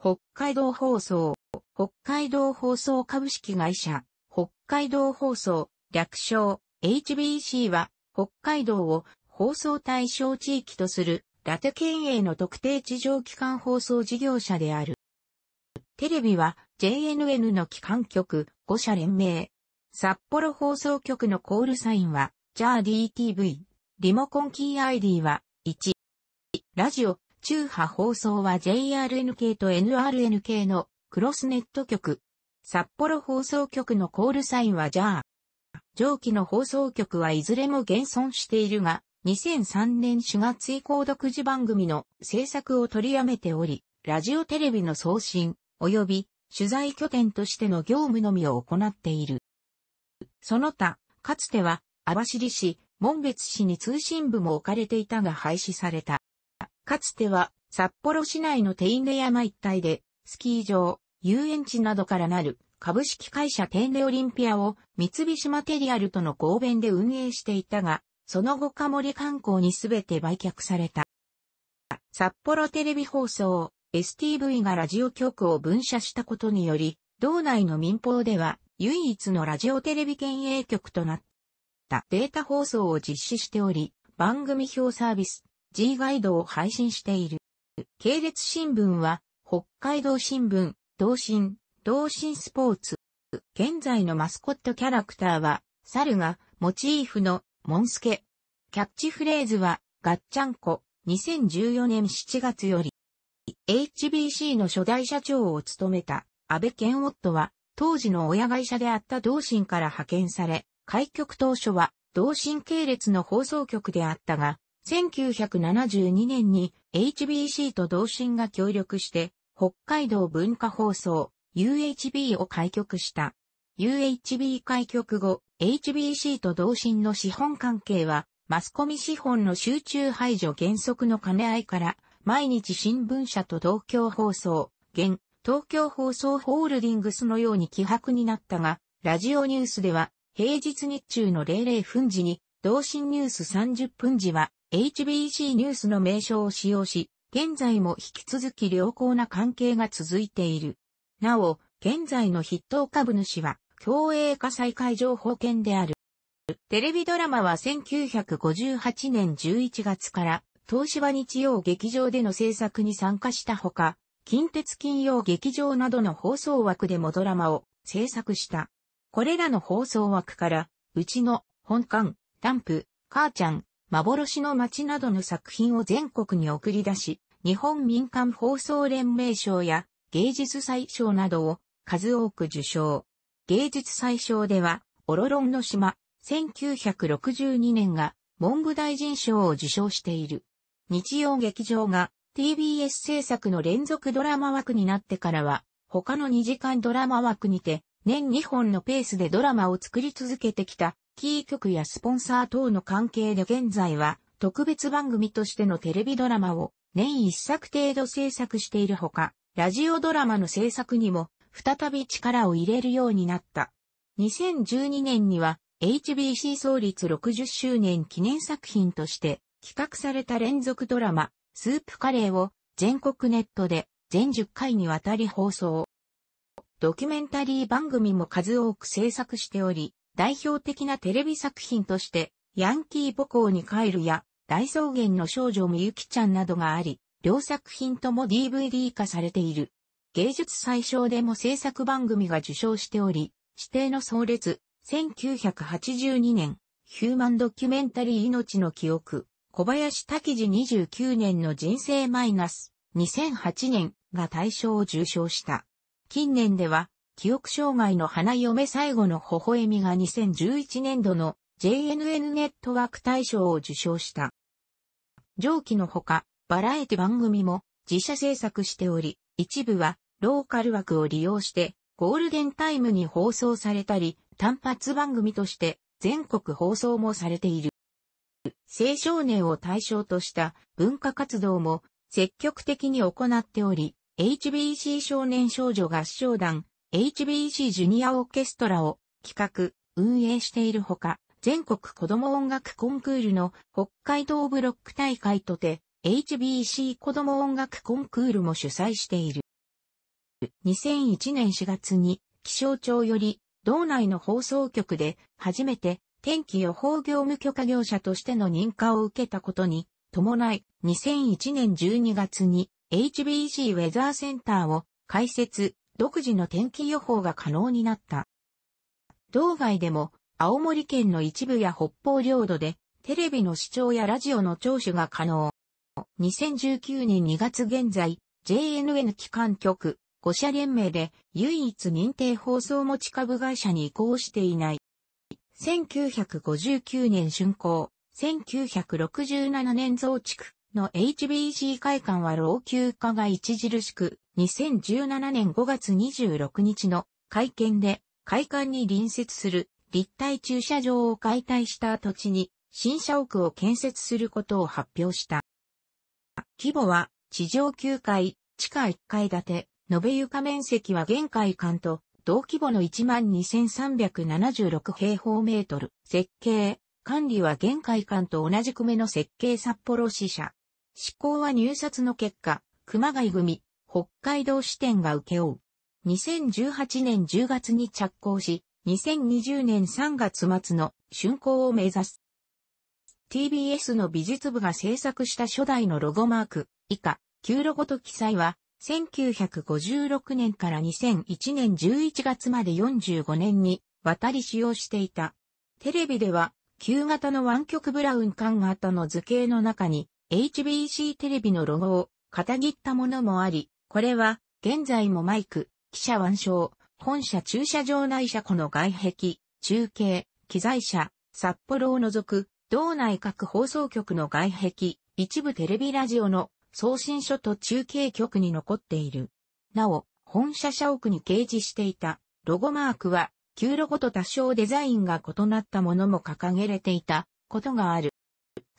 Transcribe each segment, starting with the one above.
北海道放送、北海道放送株式会社、北海道放送、略称、HBC は、北海道を放送対象地域とする、ラテ県営の特定地上機関放送事業者である。テレビは、JNN の機関局、5社連名。札幌放送局のコールサインは、j a d t v リモコンキー ID は、1。ラジオ、中波放送は JRNK と NRNK のクロスネット局。札幌放送局のコールサインは JAR。上記の放送局はいずれも現存しているが、2003年4月以降独自番組の制作を取りやめており、ラジオテレビの送信、及び取材拠点としての業務のみを行っている。その他、かつては網走市、門別市に通信部も置かれていたが廃止された。かつては札幌市内の手稲山一帯で、スキー場、遊園地などからなる株式会社天でオリンピアを三菱マテリアルとの合弁で運営していたが、その後カモリ観光にすべて売却された。札幌テレビ放送、STV がラジオ局を分社したことにより、道内の民放では唯一のラジオテレビ県営局となったデータ放送を実施しており、番組表サービス、G ガイドを配信している。系列新聞は、北海道新聞、同心、同心スポーツ。現在のマスコットキャラクターは、猿がモチーフのモンスケ。キャッチフレーズは、ガッチャンコ、2014年7月より。HBC の初代社長を務めた安倍健夫は、当時の親会社であった同心から派遣され、開局当初は同心系列の放送局であったが、1972年に HBC と同心が協力して、北海道文化放送 UHB を開局した。UHB 開局後、HBC と同心の資本関係は、マスコミ資本の集中排除原則の兼ね合いから、毎日新聞社と東京放送、現、東京放送ホールディングスのように希薄になったが、ラジオニュースでは、平日日中の00分時に、同心ニュース30分時は、HBC ニュースの名称を使用し、現在も引き続き良好な関係が続いている。なお、現在の筆頭株主は、共栄化再開情報権である。テレビドラマは1958年11月から、東芝日曜劇場での制作に参加したほか、近鉄金曜劇場などの放送枠でもドラマを制作した。これらの放送枠から、うちの、本館、ダンプ、母ちゃん、幻の街などの作品を全国に送り出し、日本民間放送連盟賞や芸術祭賞などを数多く受賞。芸術祭賞では、オロロンの島、1962年が文部大臣賞を受賞している。日曜劇場が TBS 制作の連続ドラマ枠になってからは、他の2時間ドラマ枠にて、年2本のペースでドラマを作り続けてきたキー局やスポンサー等の関係で現在は特別番組としてのテレビドラマを年一作程度制作しているほか、ラジオドラマの制作にも再び力を入れるようになった。2012年には HBC 創立60周年記念作品として企画された連続ドラマ、スープカレーを全国ネットで全10回にわたり放送。ドキュメンタリー番組も数多く制作しており、代表的なテレビ作品として、ヤンキー母校に帰るや、大草原の少女みゆきちゃんなどがあり、両作品とも DVD 化されている。芸術最小でも制作番組が受賞しており、指定の創列、1982年、ヒューマンドキュメンタリー命の記憶、小林滝二29年の人生マイナス、2008年が大賞を受賞した。近年では、記憶障害の花嫁最後の微笑みが2011年度の JNN ネットワーク大賞を受賞した。上記のほか、バラエティ番組も自社制作しており、一部はローカル枠を利用してゴールデンタイムに放送されたり、単発番組として全国放送もされている。青少年を対象とした文化活動も積極的に行っており、HBC 少年少女合唱団 HBC ジュニアオーケストラを企画、運営しているほか、全国子ども音楽コンクールの北海道ブロック大会とて、HBC 子ども音楽コンクールも主催している。2001年4月に気象庁より道内の放送局で初めて天気予報業務許可業者としての認可を受けたことに伴い2001年12月に HBC ウェザーセンターを開設独自の天気予報が可能になった。道外でも、青森県の一部や北方領土で、テレビの視聴やラジオの聴取が可能。2019年2月現在、JNN 機関局、5社連盟で唯一認定放送持ち株会社に移行していない。1959年竣工、1967年増築、の HBC 会館は老朽化が著しく、2017年5月26日の会見で、会館に隣接する立体駐車場を解体した土地に新社屋を建設することを発表した。規模は地上9階、地下1階建て、延べ床面積は現会館と同規模の12,376平方メートル。設計、管理は現会館と同じくめの設計札幌支社。執行は入札の結果、熊谷組、北海道支店が受け負う。2018年10月に着工し、2020年3月末の竣工を目指す。TBS の美術部が制作した初代のロゴマーク、以下、旧ロゴと記載は、1956年から2001年11月まで45年に渡り使用していた。テレビでは、旧型の湾曲ブラウン管型の図形の中に、HBC テレビのロゴを片切ったものもあり、これは現在もマイク、記者腕章、本社駐車場内車庫の外壁、中継、機材車、札幌を除く、道内各放送局の外壁、一部テレビラジオの送信所と中継局に残っている。なお、本社社屋に掲示していたロゴマークは、旧ロゴと多少デザインが異なったものも掲げれていたことがある。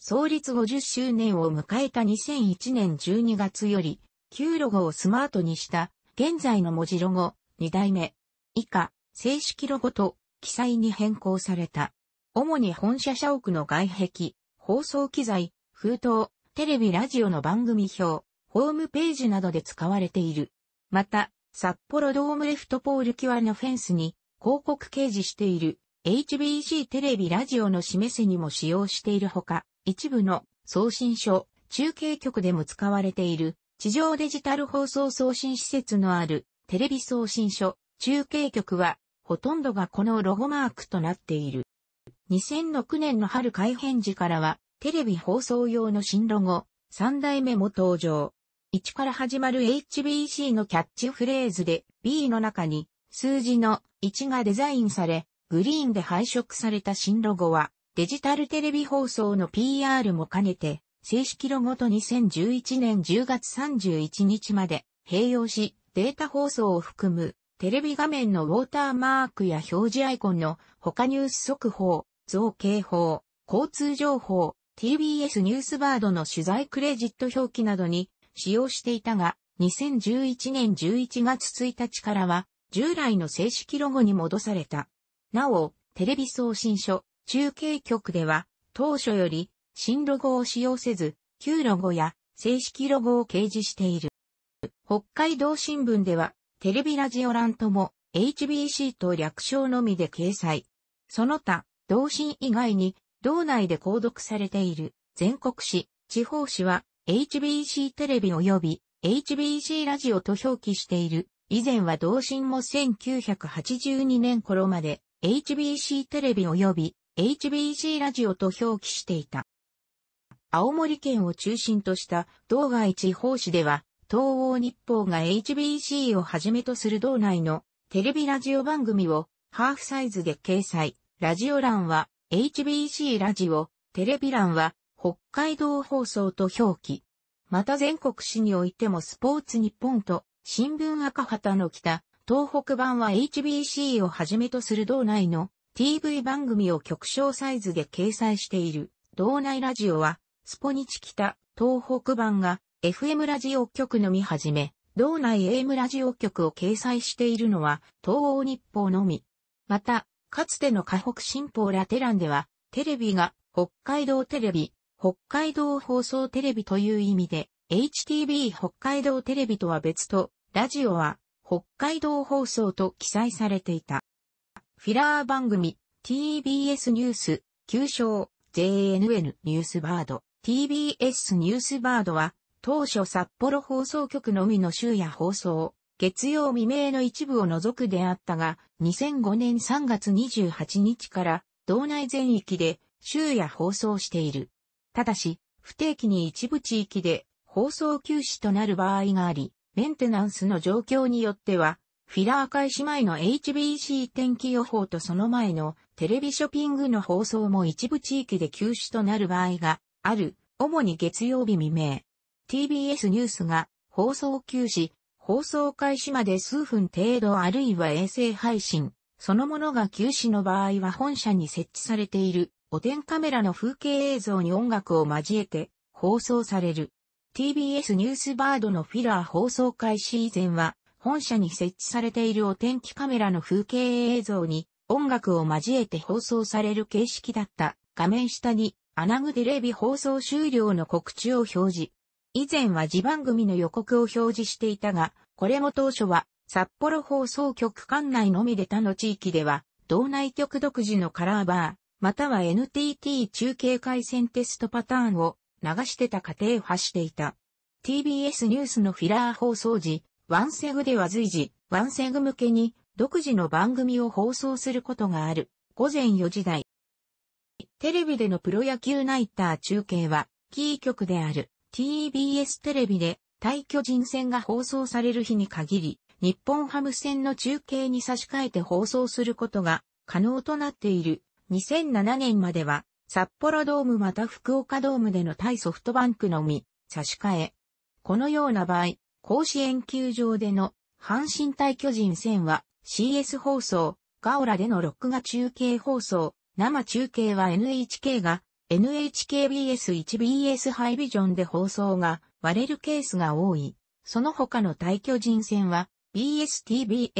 創立50周年を迎えた2001年12月より、旧ロゴをスマートにした現在の文字ロゴ2代目以下正式ロゴと記載に変更された。主に本社社屋の外壁、放送機材、封筒、テレビラジオの番組表、ホームページなどで使われている。また、札幌ドームレフトポールキュアのフェンスに広告掲示している HBC テレビラジオの示せにも使用しているほか、一部の送信所、中継局でも使われている、地上デジタル放送送信施設のあるテレビ送信所、中継局は、ほとんどがこのロゴマークとなっている。2006年の春改編時からは、テレビ放送用の新ロゴ、3代目も登場。1から始まる HBC のキャッチフレーズで B の中に数字の1がデザインされ、グリーンで配色された新ロゴはデジタルテレビ放送の PR も兼ねて、正式ロゴと2011年10月31日まで併用し、データ放送を含むテレビ画面のウォーターマークや表示アイコンの他ニュース速報、造形法、交通情報、TBS ニュースバードの取材クレジット表記などに使用していたが、2011年11月1日からは従来の正式ロゴに戻された。なお、テレビ送信書、中継局では、当初より、新ロゴを使用せず、旧ロゴや正式ロゴを掲示している。北海道新聞では、テレビラジオ欄とも HBC と略称のみで掲載。その他、同心以外に、道内で購読されている全国紙、地方紙は HBC テレビ及び HBC ラジオと表記している。以前は同心も1982年頃まで HBC テレビ及び HBC ラジオと表記していた。青森県を中心とした道外地方紙では、東欧日報が HBC をはじめとする道内のテレビラジオ番組をハーフサイズで掲載。ラジオ欄は HBC ラジオ、テレビ欄は北海道放送と表記。また全国紙においてもスポーツ日本と新聞赤旗の北、東北版は HBC をはじめとする道内の TV 番組を極小サイズで掲載している、道内ラジオは、スポニチ北、東北版が、FM ラジオ局のみ始め、道内 AM ラジオ局を掲載しているのは、東欧日報のみ。また、かつての河北新報ラテランでは、テレビが、北海道テレビ、北海道放送テレビという意味で、HTB 北海道テレビとは別と、ラジオは、北海道放送と記載されていた。フィラー番組、TBS ニュース、旧称、JNN ニュースバード、TBS ニュースバードは、当初札幌放送局のみの週や放送、月曜未明の一部を除くであったが、2005年3月28日から、道内全域で、週や放送している。ただし、不定期に一部地域で、放送休止となる場合があり、メンテナンスの状況によっては、フィラー開始前の HBC 天気予報とその前のテレビショッピングの放送も一部地域で休止となる場合がある、主に月曜日未明。TBS ニュースが放送休止、放送開始まで数分程度あるいは衛星配信、そのものが休止の場合は本社に設置されているお天カメラの風景映像に音楽を交えて放送される。TBS ニュースバードのフィラー放送開始以前は本社に設置されているお天気カメラの風景映像に音楽を交えて放送される形式だった画面下にアナグテレビ放送終了の告知を表示。以前は自番組の予告を表示していたが、これも当初は札幌放送局管内のみで他の地域では、道内局独自のカラーバー、または NTT 中継回線テストパターンを流してた過程を発していた。TBS ニュースのフィラー放送時、ワンセグでは随時、ワンセグ向けに独自の番組を放送することがある。午前4時台。テレビでのプロ野球ナイター中継は、キー局である TBS テレビで対巨人戦が放送される日に限り、日本ハム戦の中継に差し替えて放送することが可能となっている。2007年までは、札幌ドームまた福岡ドームでの対ソフトバンクのみ差し替え。このような場合、甲子園球場での阪神対巨人戦は CS 放送、ガオラでの録画中継放送、生中継は NHK が NHKBS1BS ハイビジョンで放送が割れるケースが多い。その他の対巨人戦は BSTBS、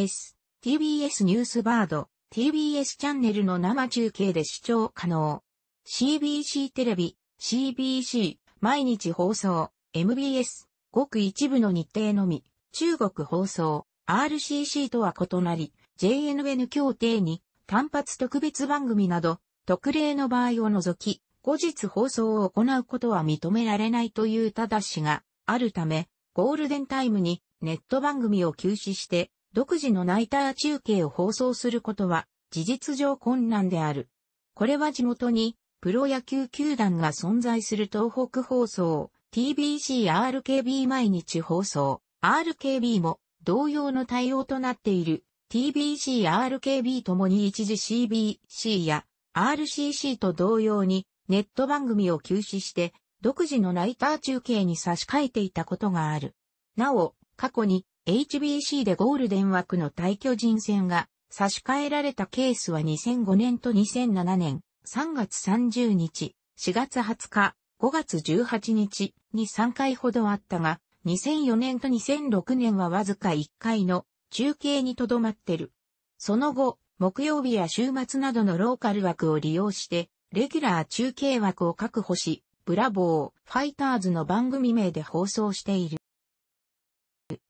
TBS ニュースバード、TBS チャンネルの生中継で視聴可能。CBC テレビ、CBC、毎日放送、MBS、ごく一部の日程のみ、中国放送、RCC とは異なり、JNN 協定に単発特別番組など、特例の場合を除き、後日放送を行うことは認められないというただしがあるため、ゴールデンタイムにネット番組を休止して、独自のナイター中継を放送することは事実上困難である。これは地元にプロ野球球団が存在する東北放送、TBC-RKB 毎日放送、RKB も同様の対応となっている TBC-RKB ともに一時 CBC や RCC と同様にネット番組を休止して独自のライター中継に差し替えていたことがある。なお、過去に HBC でゴールデン枠の退去人選が差し替えられたケースは2005年と2007年3月30日、4月20日、5月18日に3回ほどあったが、2004年と2006年はわずか1回の中継にとどまってる。その後、木曜日や週末などのローカル枠を利用して、レギュラー中継枠を確保し、ブラボー、ファイターズの番組名で放送している。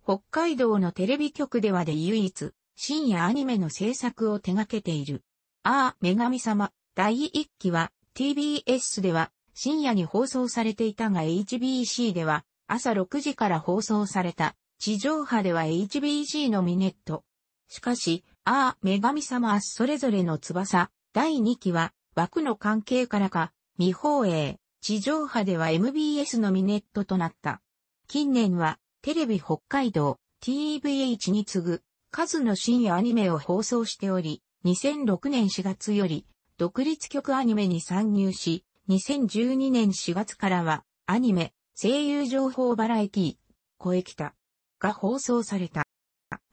北海道のテレビ局ではで唯一、深夜アニメの制作を手掛けている。ああ、女神様、第1期は、TBS では、深夜に放送されていたが HBC では朝6時から放送された地上波では HBC のミネット。しかし、ああ、女神様明それぞれの翼、第2期は枠の関係からか、未放映、地上波では MBS のミネットとなった。近年はテレビ北海道 TVH に次ぐ数の深夜アニメを放送しており、2006年4月より独立局アニメに参入し、2012年4月からは、アニメ、声優情報バラエティ、声北が放送された。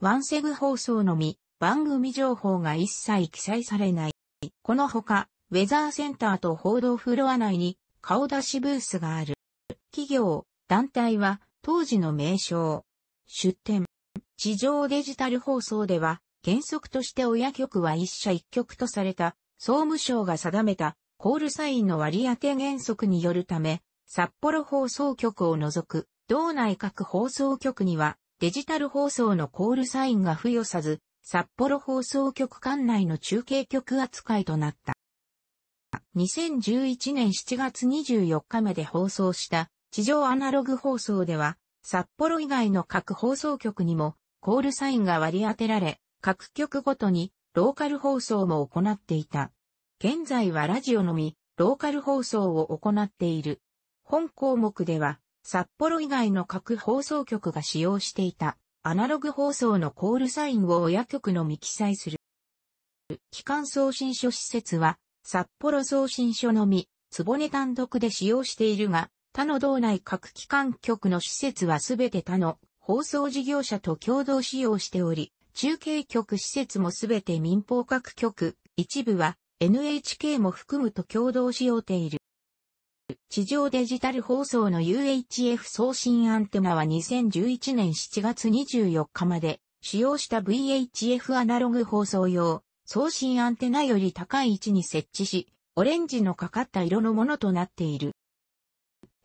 ワンセグ放送のみ、番組情報が一切記載されない。このほか、ウェザーセンターと報道フロア内に顔出しブースがある。企業、団体は当時の名称。出展。地上デジタル放送では原則として親局は一社一局とされた総務省が定めたコールサインの割り当て原則によるため、札幌放送局を除く、道内各放送局には、デジタル放送のコールサインが付与さず、札幌放送局管内の中継局扱いとなった。2011年7月24日まで放送した地上アナログ放送では、札幌以外の各放送局にもコールサインが割り当てられ、各局ごとにローカル放送も行っていた。現在はラジオのみ、ローカル放送を行っている。本項目では、札幌以外の各放送局が使用していた、アナログ放送のコールサインを親局のみ記載する。機関送信所施設は、札幌送信所のみ、つぼね単独で使用しているが、他の道内各機関局の施設はすべて他の放送事業者と共同使用しており、中継局施設もすべて民放各局、一部は NHK も含むと共同使用ている。地上デジタル放送の UHF 送信アンテナは2011年7月24日まで使用した VHF アナログ放送用送信アンテナより高い位置に設置し、オレンジのかかった色のものとなっている。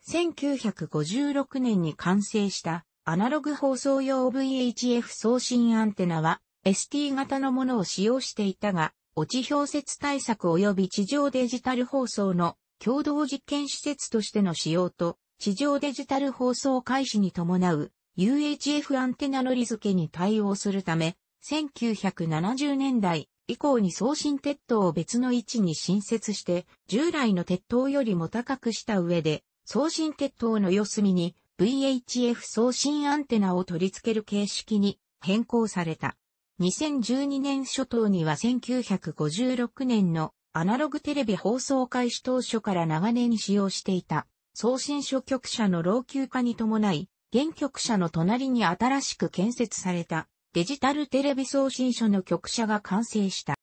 1956年に完成したアナログ放送用 VHF 送信アンテナは ST 型のものを使用していたが、落ち氷雪対策及び地上デジタル放送の共同実験施設としての使用と、地上デジタル放送開始に伴う UHF アンテナ乗り付けに対応するため、1970年代以降に送信鉄塔を別の位置に新設して、従来の鉄塔よりも高くした上で、送信鉄塔の四隅に VHF 送信アンテナを取り付ける形式に変更された。2012年初頭には1956年のアナログテレビ放送開始当初から長年使用していた送信所局舎の老朽化に伴い、現局舎の隣に新しく建設されたデジタルテレビ送信所の局舎が完成した。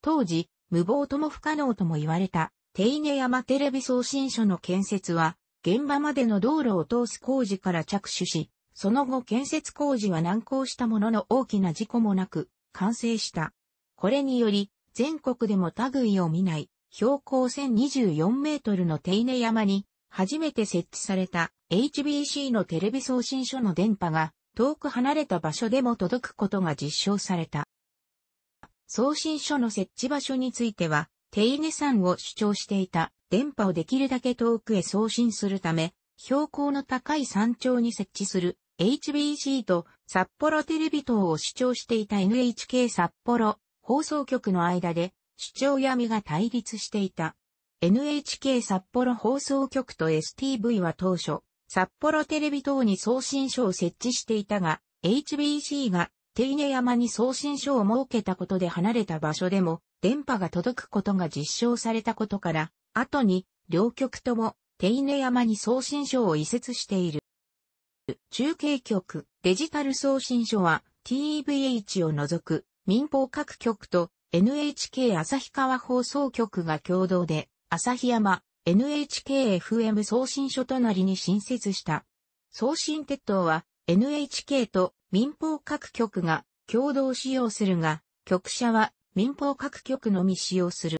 当時、無謀とも不可能とも言われた、手稲山テレビ送信所の建設は、現場までの道路を通す工事から着手し、その後建設工事は難航したものの大きな事故もなく、完成した。これにより、全国でも類を見ない、標高1024メートルの手稲山に、初めて設置された HBC のテレビ送信所の電波が、遠く離れた場所でも届くことが実証された。送信所の設置場所については、手稲山を主張していた電波をできるだけ遠くへ送信するため、標高の高い山頂に設置する HBC と札幌テレビ等を主張していた NHK 札幌放送局の間で主張やみが対立していた。NHK 札幌放送局と STV は当初、札幌テレビ等に送信所を設置していたが、HBC が手稲山に送信所を設けたことで離れた場所でも電波が届くことが実証されたことから、後に両局とも手稲山に送信所を移設している。中継局、デジタル送信所は TVH を除く民放各局と NHK 旭川放送局が共同で旭山 NHKFM 送信所となりに新設した。送信鉄塔は NHK と民放各局が共同使用するが、局舎は民放各局のみ使用する。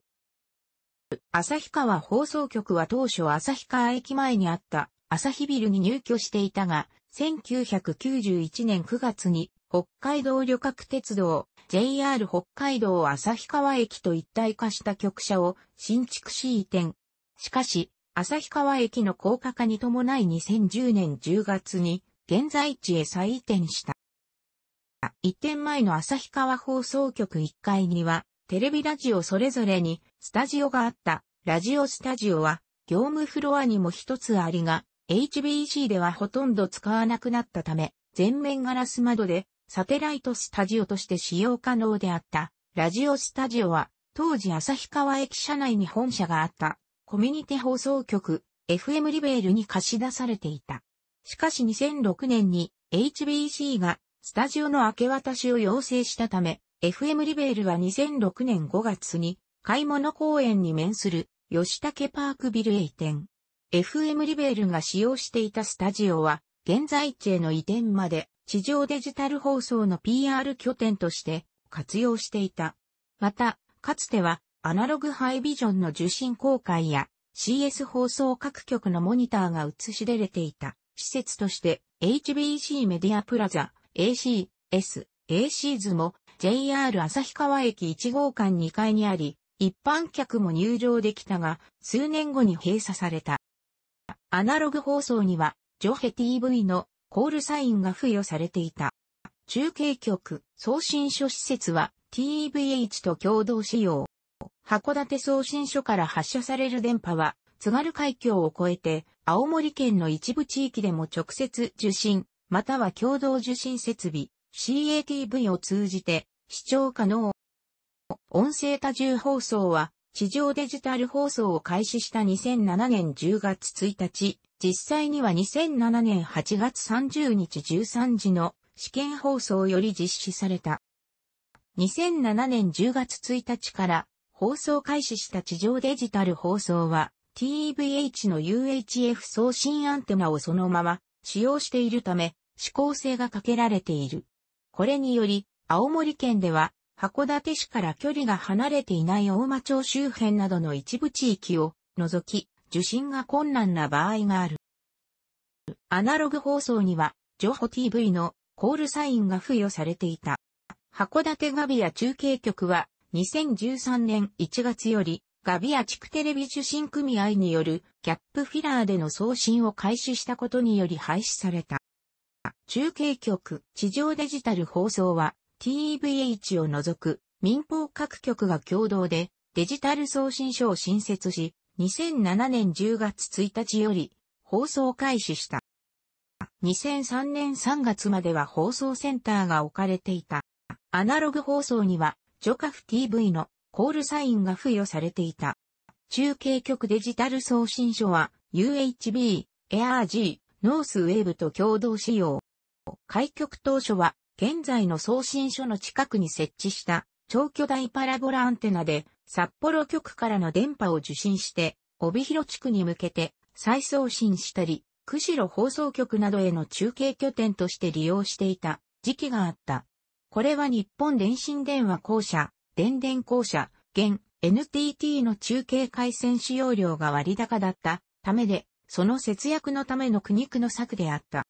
旭川放送局は当初旭川駅前にあった朝日ビルに入居していたが、1991年9月に北海道旅客鉄道 JR 北海道旭川駅と一体化した局舎を新築し移転。しかし、旭川駅の高架化に伴い2010年10月に現在地へ再移転した。移転前の旭川放送局1階にはテレビラジオそれぞれにスタジオがあったラジオスタジオは業務フロアにも一つありが、HBC ではほとんど使わなくなったため、全面ガラス窓でサテライトスタジオとして使用可能であった。ラジオスタジオは当時旭川駅舎内に本社があったコミュニティ放送局 FM リベールに貸し出されていた。しかし2006年に HBC がスタジオの明け渡しを要請したため、FM リベールは2006年5月に買い物公園に面する吉武パークビルへ移転。FM リベールが使用していたスタジオは、現在地への移転まで、地上デジタル放送の PR 拠点として活用していた。また、かつては、アナログハイビジョンの受信公開や、CS 放送各局のモニターが映し出れていた施設として HBC メディアプラザ AC、S、AC 図も JR 旭川駅1号館2階にあり、一般客も入場できたが、数年後に閉鎖された。アナログ放送には、ジョヘ TV のコールサインが付与されていた。中継局送信所施設は TVH と共同使用。函館送信所から発射される電波は、津軽海峡を越えて、青森県の一部地域でも直接受信、または共同受信設備、CATV を通じて、視聴可能。音声多重放送は、地上デジタル放送を開始した2007年10月1日、実際には2007年8月30日13時の試験放送より実施された。2007年10月1日から放送開始した地上デジタル放送は TVH の UHF 送信アンテナをそのまま使用しているため、指向性がかけられている。これにより、青森県では函館市から距離が離れていない大間町周辺などの一部地域を除き、受信が困難な場合がある。アナログ放送には、情報 TV のコールサインが付与されていた。函館ガビア中継局は、2013年1月より、ガビア地区テレビ受信組合によるキャップフィラーでの送信を開始したことにより廃止された。中継局、地上デジタル放送は、TVH を除く民放各局が共同でデジタル送信所を新設し、2007年10月1日より放送開始した。2003年3月までは放送センターが置かれていた。アナログ放送には、ジョカフ TV のコールサインが付与されていた。中継局デジタル送信所は UHB、ARG、ノースウェーブと共同使用。開局当初は現在の送信所の近くに設置した超巨大パラボラアンテナで札幌局からの電波を受信して帯広地区に向けて再送信したり、釧路放送局などへの中継拠点として利用していた時期があった。これは日本電信電話公社、電電公社、現 NTT の中継回線使用料が割高だったためで、その節約のための苦肉の策であった。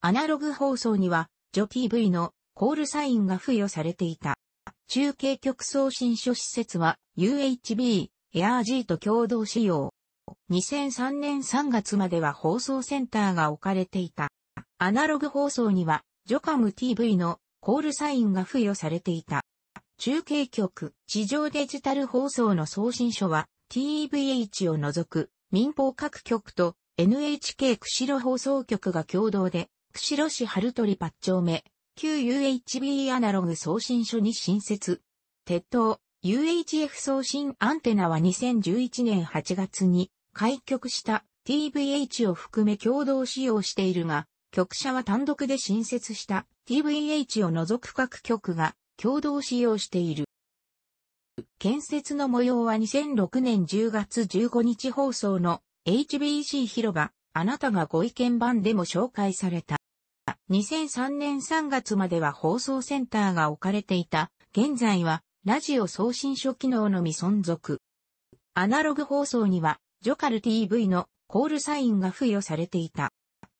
アナログ放送にはジョキー V のコールサインが付与されていた。中継局送信所施設は UHB、ARG と共同使用。2003年3月までは放送センターが置かれていた。アナログ放送には、ジョカム TV のコールサインが付与されていた。中継局、地上デジタル放送の送信所は、TVH を除く民放各局と NHK 釧路放送局が共同で釧路市春鳥八丁目、旧 UHB アナログ送信所に新設。鉄塔、UHF 送信アンテナは2011年8月に開局した TVH を含め共同使用しているが、局舎は単独で新設した TVH を除く各局が共同使用している。建設の模様は2006年10月15日放送の HBC 広場、あなたがご意見版でも紹介された。。2003年3月までは放送センターが置かれていた。現在は、ラジオ送信書機能のみ存続。アナログ放送には、ジョカル TV のコールサインが付与されていた。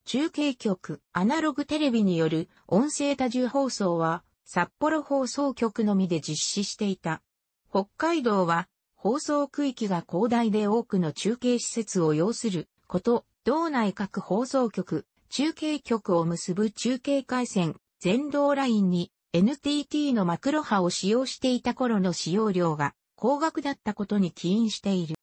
中継局、アナログテレビによる音声多重放送は、札幌放送局のみで実施していた。北海道は、放送区域が広大で多くの中継施設を要すること、道内各放送局、中継局を結ぶ中継回線、全道ラインに NTT のマクロ波を使用していた頃の使用量が高額だったことに起因している。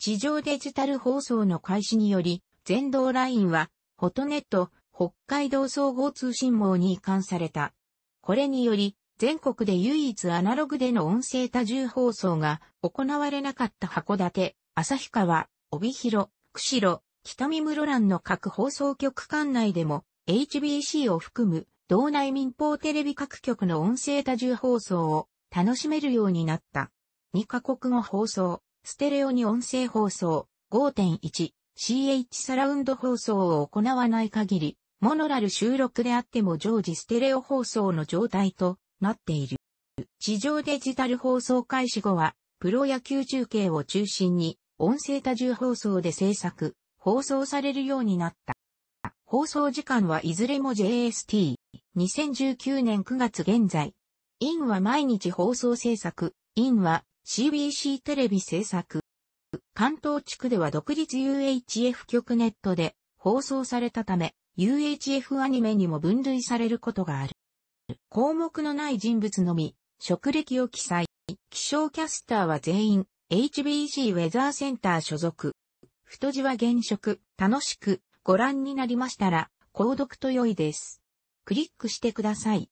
地上デジタル放送の開始により、全道ラインは、フォトネット、北海道総合通信網に移管された。これにより、全国で唯一アナログでの音声多重放送が行われなかった函館、旭川、帯広、釧路、北見室蘭の各放送局管内でも、HBC を含む、道内民放テレビ各局の音声多重放送を楽しめるようになった。2カ国語放送、ステレオに音声放送、5.1CH サラウンド放送を行わない限り、モノラル収録であっても常時ステレオ放送の状態となっている。地上デジタル放送開始後は、プロ野球中継を中心に、音声多重放送で制作、放送されるようになった。放送時間はいずれも JST。2019年9月現在。インは毎日放送制作。インは CBC テレビ制作。関東地区では独立 UHF 局ネットで放送されたため、UHF アニメにも分類されることがある。項目のない人物のみ、職歴を記載。気象キャスターは全員、HBC ウェザーセンター所属。太字は原色、楽しくご覧になりましたら、購読と良いです。クリックしてください。